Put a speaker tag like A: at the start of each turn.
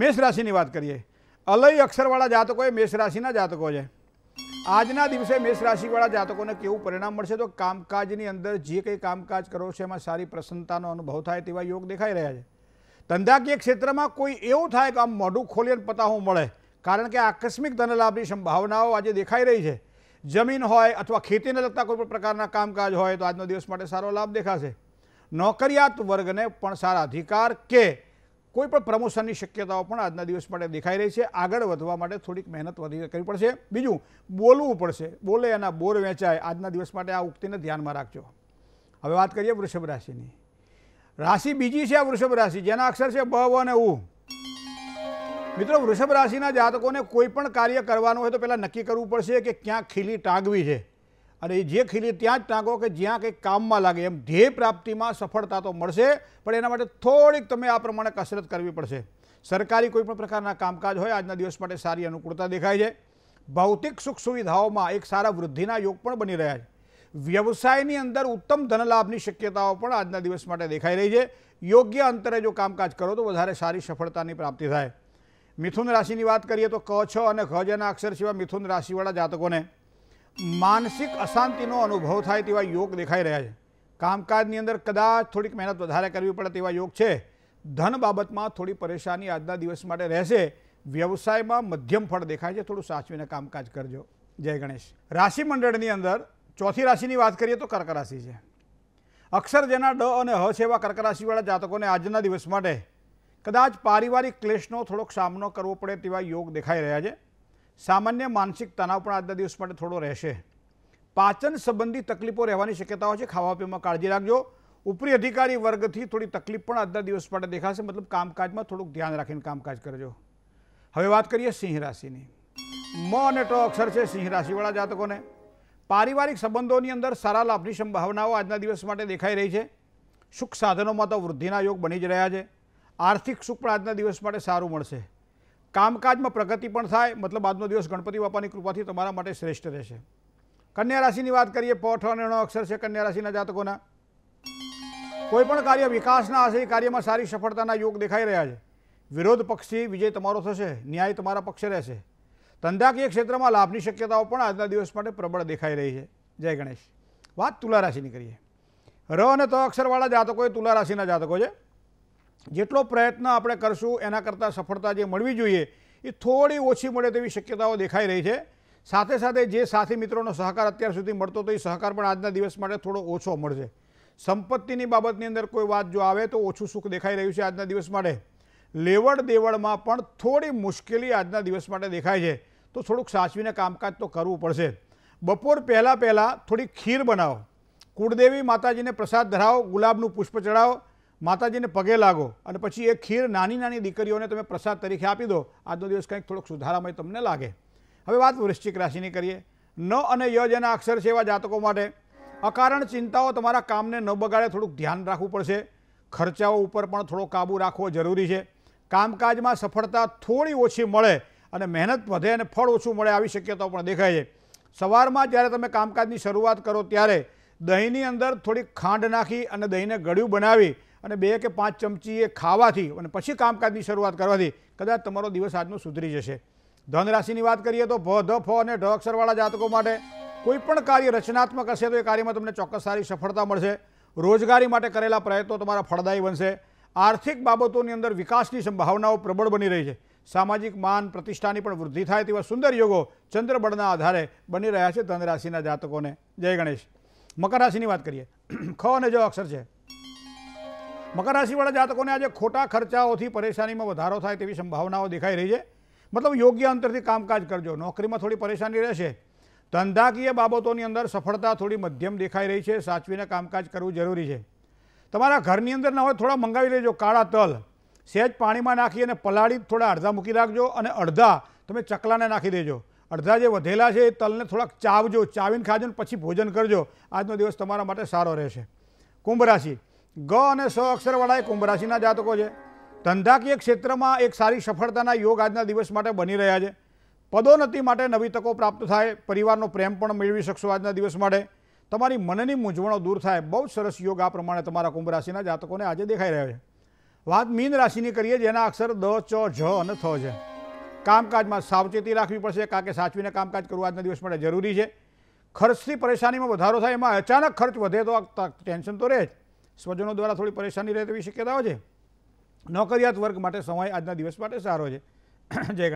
A: મેષ રાશિની વાત કરીએ અલય અક્ષરવાળા જાતકો એ મેષ રાશિના જાતકો છે આજના દિવસે મેષ રાશિવાળા જાતકોને કેવું પરિણામ મળશે તો કામકાજની અંદર જે કંઈ કામકાજ કરો છો એમાં સારી પ્રસન્નતાનો અનુભવ થાય તેવા યોગ દેખાઈ રહ્યા છે ધંધાકીય ક્ષેત્રમાં કોઈ એવું થાય કે આમ મોઢું ખોલીને પતાવું મળે કારણ કે આકસ્મિક ધનલાભની સંભાવનાઓ આજે દેખાઈ રહી છે જમીન હોય અથવા ખેતીને લગતા કોઈ પણ પ્રકારના કામકાજ હોય તો આજનો દિવસ માટે સારો લાભ દેખાશે નોકરિયાત વર્ગને પણ સારા અધિકાર કે કોઈ પણ પ્રમોશનની શક્યતાઓ પણ આજના દિવસ માટે દેખાઈ રહી છે આગળ વધવા માટે થોડીક મહેનત વધી કરવી પડશે બીજું બોલવું પડશે બોલે એના બોર વેચાય આજના દિવસ માટે આ ઉક્તિને ધ્યાનમાં રાખજો હવે વાત કરીએ વૃષભ રાશિની રાશિ બીજી છે આ વૃષભ રાશિ જેના અક્ષર છે બ અને ઉ મિત્રો વૃષભ રાશિના જાતકોને કોઈ પણ કાર્ય કરવાનું હોય તો પહેલાં નક્કી કરવું પડશે કે ક્યાં ખીલી ટાંગવી છે અને એ જે ખીલી ત્યાં જ ટાંગો કે જ્યાં કંઈક કામમાં લાગે એમ ધ્યેય પ્રાપ્તિમાં સફળતા તો મળશે પણ એના માટે થોડીક તમે આ પ્રમાણે કસરત કરવી પડશે સરકારી કોઈપણ પ્રકારના કામકાજ હોય આજના દિવસ માટે સારી અનુકૂળતા દેખાય છે ભૌતિક સુખ સુવિધાઓમાં એક સારા વૃદ્ધિના યોગ પણ બની રહ્યા છે વ્યવસાયની અંદર ઉત્તમ ધનલાભની શક્યતાઓ પણ આજના દિવસ માટે દેખાઈ રહી છે યોગ્ય અંતરે જો કામકાજ કરો તો વધારે સારી સફળતાની પ્રાપ્તિ થાય મિથુન રાશિની વાત કરીએ તો ક છ અને ખજના અક્ષર સિવાય મિથુન રાશિવાળા જાતકોને માનસિક અશાંતિનો અનુભવ થાય તેવા યોગ દેખાઈ રહ્યા છે કામકાજની અંદર કદાચ થોડીક મહેનત વધારે કરવી પડે તેવા યોગ છે ધન બાબતમાં થોડી પરેશાની આજના દિવસ માટે રહેશે વ્યવસાયમાં મધ્યમ ફળ દેખાય છે થોડું સાચવીને કામકાજ કરજો જય ગણેશ રાશિ મંડળની અંદર ચોથી રાશિની વાત કરીએ તો કર્ક રાશિ છે અક્ષર જેના ડ અને હ છે એવા કર્ક રાશિવાળા જાતકોને આજના દિવસ માટે કદાચ પારિવારિક ક્લેશનો થોડોક સામનો કરવો પડે તેવા યોગ દેખાઈ રહ્યા છે સામાન્ય માનસિક તણાવ પણ આજના દિવસ માટે થોડો રહેશે પાચન સંબંધી તકલીફો રહેવાની શક્યતાઓ છે ખાવા પીવામાં કાળજી રાખજો ઉપરી અધિકારી વર્ગથી થોડી તકલીફ પણ આજના દિવસ માટે દેખાશે મતલબ કામકાજમાં થોડુંક ધ્યાન રાખીને કામકાજ કરજો હવે વાત કરીએ સિંહ રાશિની મ અને ટ અક્ષર છે સિંહ રાશિવાળા જાતકોને પારિવારિક સંબંધોની અંદર સારા લાભની સંભાવનાઓ આજના દિવસ માટે દેખાઈ રહી છે સુખ સાધનોમાં તો વૃદ્ધિના યોગ બની જ રહ્યા છે આર્થિક સુખ પણ આજના દિવસ માટે સારું મળશે કામકાજમાં પ્રગતિ પણ થાય મતલબ આજનો દિવસ ગણપતિ બાપાની કૃપાથી તમારા માટે શ્રેષ્ઠ રહેશે કન્યા રાશિની વાત કરીએ પોઠ અને અક્ષર છે કન્યા રાશિના જાતકોના કોઈપણ કાર્ય વિકાસના આશરે કાર્યમાં સારી સફળતાના યોગ દેખાઈ રહ્યા છે વિરોધ પક્ષથી વિજય તમારો થશે ન્યાય તમારા પક્ષે રહેશે ધંધાકીય ક્ષેત્રમાં લાભની શક્યતાઓ પણ આજના દિવસ માટે પ્રબળ દેખાઈ રહી છે જય ગણેશ વાત તુલા રાશિની કરીએ ર અને ત અક્ષરવાળા જાતકો એ તુલા રાશિના જાતકો છે જેટલો પ્રયત્ન આપણે કરશું એના કરતાં સફળતા જે મળવી જોઈએ એ થોડી ઓછી મળે તેવી શક્યતાઓ દેખાઈ રહી છે સાથે સાથે જે સાથી મિત્રોનો સહકાર અત્યાર સુધી મળતો હતો એ સહકાર પણ આજના દિવસ માટે થોડો ઓછો મળશે સંપત્તિની બાબતની અંદર કોઈ વાત જો આવે તો ઓછું સુખ દેખાઈ રહ્યું છે આજના દિવસ માટે લેવડ દેવડમાં પણ થોડી મુશ્કેલી આજના દિવસ માટે દેખાય છે તો થોડુંક સાચવીને કામકાજ તો કરવું પડશે બપોર પહેલાં પહેલાં થોડી ખીર બનાવો કુળદેવી માતાજીને પ્રસાદ ધરાવો ગુલાબનું પુષ્પ ચઢાવો માતાજીને પગે લાગો અને પછી એ ખીર નાની નાની દીકરીઓને તમે પ્રસાદ તરીકે આપી દો આજનો દિવસ કંઈક થોડોક સુધારામાં તમને લાગે હવે વાત વૃશ્ચિક રાશિની કરીએ ન અને ય જેના અક્ષર છે એવા જાતકો માટે અકારણ ચિંતાઓ તમારા કામને ન બગાડે થોડુંક ધ્યાન રાખવું પડશે ખર્ચાઓ ઉપર પણ થોડો કાબૂ રાખવો જરૂરી છે કામકાજમાં સફળતા થોડી ઓછી મળે અને મહેનત વધે અને ફળ ઓછું મળે આવી શક્યતાઓ પણ દેખાય છે સવારમાં જ્યારે તમે કામકાજની શરૂઆત કરો ત્યારે દહીંની અંદર થોડીક ખાંડ નાખી અને દહીંને ગળ્યું બનાવી અને બે કે પાંચ ચમચી એ ખાવાથી અને પછી કામકાજની શરૂઆત કરવાથી કદાચ તમારો દિવસ આજનો સુધરી જશે ધનરાશિની વાત કરીએ તો ભ ધ ફ અને ઢ અક્ષરવાળા જાતકો માટે કોઈપણ કાર્ય રચનાત્મક હશે તો એ કાર્યમાં તમને ચોક્કસ સારી સફળતા મળશે રોજગારી માટે કરેલા પ્રયત્નો તમારા ફળદાયી બનશે આર્થિક બાબતોની અંદર વિકાસની સંભાવનાઓ પ્રબળ બની રહી છે સામાજિક માન પ્રતિષ્ઠાની પણ વૃદ્ધિ થાય તેવા સુંદર યોગો ચંદ્રબળના આધારે બની રહ્યા છે ધનરાશિના જાતકોને જય ગણેશ મકર રાશિની વાત કરીએ ખ અને જ અક્ષર છે મકર રાશિવાળા જાતકોને આજે ખોટા ખર્ચાઓથી પરેશાનીમાં વધારો થાય તેવી સંભાવનાઓ દેખાઈ રહી છે મતલબ યોગ્ય અંતરથી કામકાજ કરજો નોકરીમાં થોડી પરેશાની રહેશે ધંધાકીય બાબતોની અંદર સફળતા થોડી મધ્યમ દેખાઈ રહી છે સાચવીને કામકાજ કરવું જરૂરી છે તમારા ઘરની અંદર ન હોય થોડા મંગાવી લેજો કાળા તલ સહેજ પાણીમાં નાખી અને પલાળી થોડા અડધા મૂકી રાખજો અને અડધા તમે ચકલાને નાખી દેજો અડધા જે વધેલા છે એ તલને થોડાક ચાવજો ચાવીને ખાજો ને પછી ભોજન કરજો આજનો દિવસ તમારા માટે સારો રહેશે કુંભ રાશિ ગ અને સ અક્ષરવાળા એ કુંભ રાશિના જાતકો છે ધંધાકીય ક્ષેત્રમાં એક સારી સફળતાના યોગ આજના દિવસ માટે બની રહ્યા છે પદોન્નતિ માટે નવી તકો પ્રાપ્ત થાય પરિવારનો પ્રેમ પણ મેળવી શકશો આજના દિવસ માટે તમારી મનની મૂંઝવણો દૂર થાય બહુ સરસ યોગ આ પ્રમાણે તમારા કુંભરાશિના જાતકોને આજે દેખાઈ રહ્યા છે વાત મીન રાશિની કરીએ જેના અક્ષર દ ચ ઝ અને થ છે કામકાજમાં સાવચેતી રાખવી પડશે કારણ કે સાચવીને કામકાજ કરવું આજના દિવસ માટે જરૂરી છે ખર્ચથી પરેશાનીમાં વધારો થાય એમાં અચાનક ખર્ચ વધે તો ટેન્શન તો રહે જ સ્વજનો દ્વારા થોડી પરેશાની રહે તેવી શક્યતાઓ છે નોકરિયાત વર્ગ માટે સમય આજના દિવસ માટે સારો છે જય